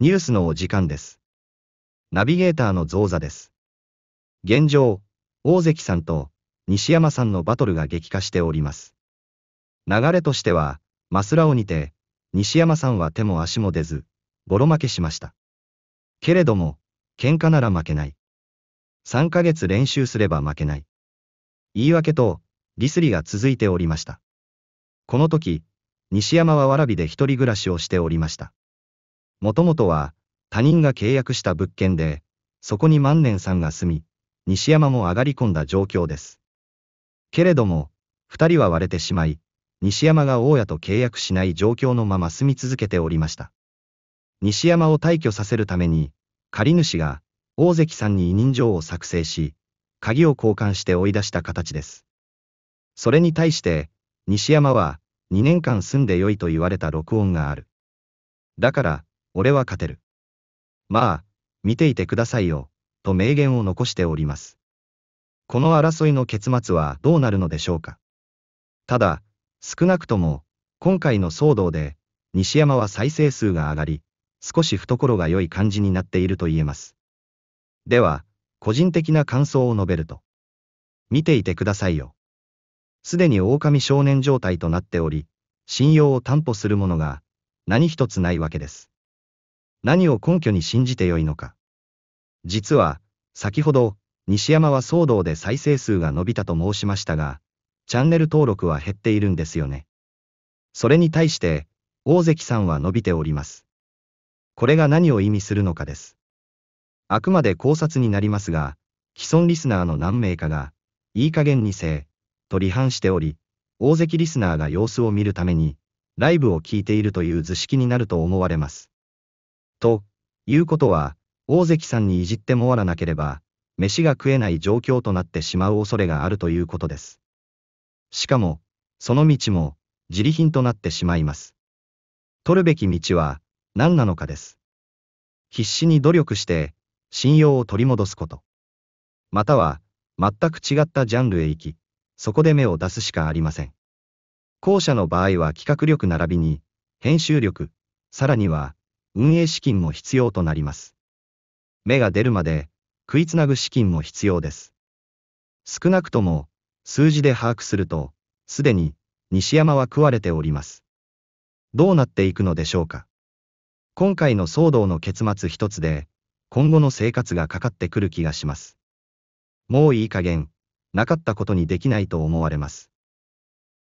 ニュースのお時間です。ナビゲーターの増座です。現状、大関さんと西山さんのバトルが激化しております。流れとしては、マスラオにて、西山さんは手も足も出ず、ボロ負けしました。けれども、喧嘩なら負けない。3ヶ月練習すれば負けない。言い訳と、リスリが続いておりました。この時、西山はわらびで一人暮らしをしておりました。もともとは、他人が契約した物件で、そこに万年さんが住み、西山も上がり込んだ状況です。けれども、二人は割れてしまい、西山が大家と契約しない状況のまま住み続けておりました。西山を退去させるために、借主が、大関さんに委任状を作成し、鍵を交換して追い出した形です。それに対して、西山は、2年間住んでよいと言われた録音がある。だから、俺は勝てる。まあ、見ていてくださいよ、と名言を残しております。この争いの結末はどうなるのでしょうか。ただ、少なくとも、今回の騒動で、西山は再生数が上がり、少し懐が良い感じになっていると言えます。では、個人的な感想を述べると。見ていてくださいよ。すでに狼少年状態となっており、信用を担保するものが、何一つないわけです。何を根拠に信じてよいのか。実は、先ほど、西山は騒動で再生数が伸びたと申しましたが、チャンネル登録は減っているんですよね。それに対して、大関さんは伸びております。これが何を意味するのかです。あくまで考察になりますが、既存リスナーの何名かが、いい加減にせえ、と離反しており、大関リスナーが様子を見るために、ライブを聞いているという図式になると思われます。ということは、大関さんにいじってもらわなければ、飯が食えない状況となってしまう恐れがあるということです。しかも、その道も、自利品となってしまいます。取るべき道は、何なのかです。必死に努力して、信用を取り戻すこと。または、全く違ったジャンルへ行き、そこで芽を出すしかありません。後者の場合は企画力並びに、編集力、さらには、運営資金も必要となります。芽が出るまで食いつなぐ資金も必要です。少なくとも数字で把握すると、すでに西山は食われております。どうなっていくのでしょうか。今回の騒動の結末一つで、今後の生活がかかってくる気がします。もういい加減、なかったことにできないと思われます。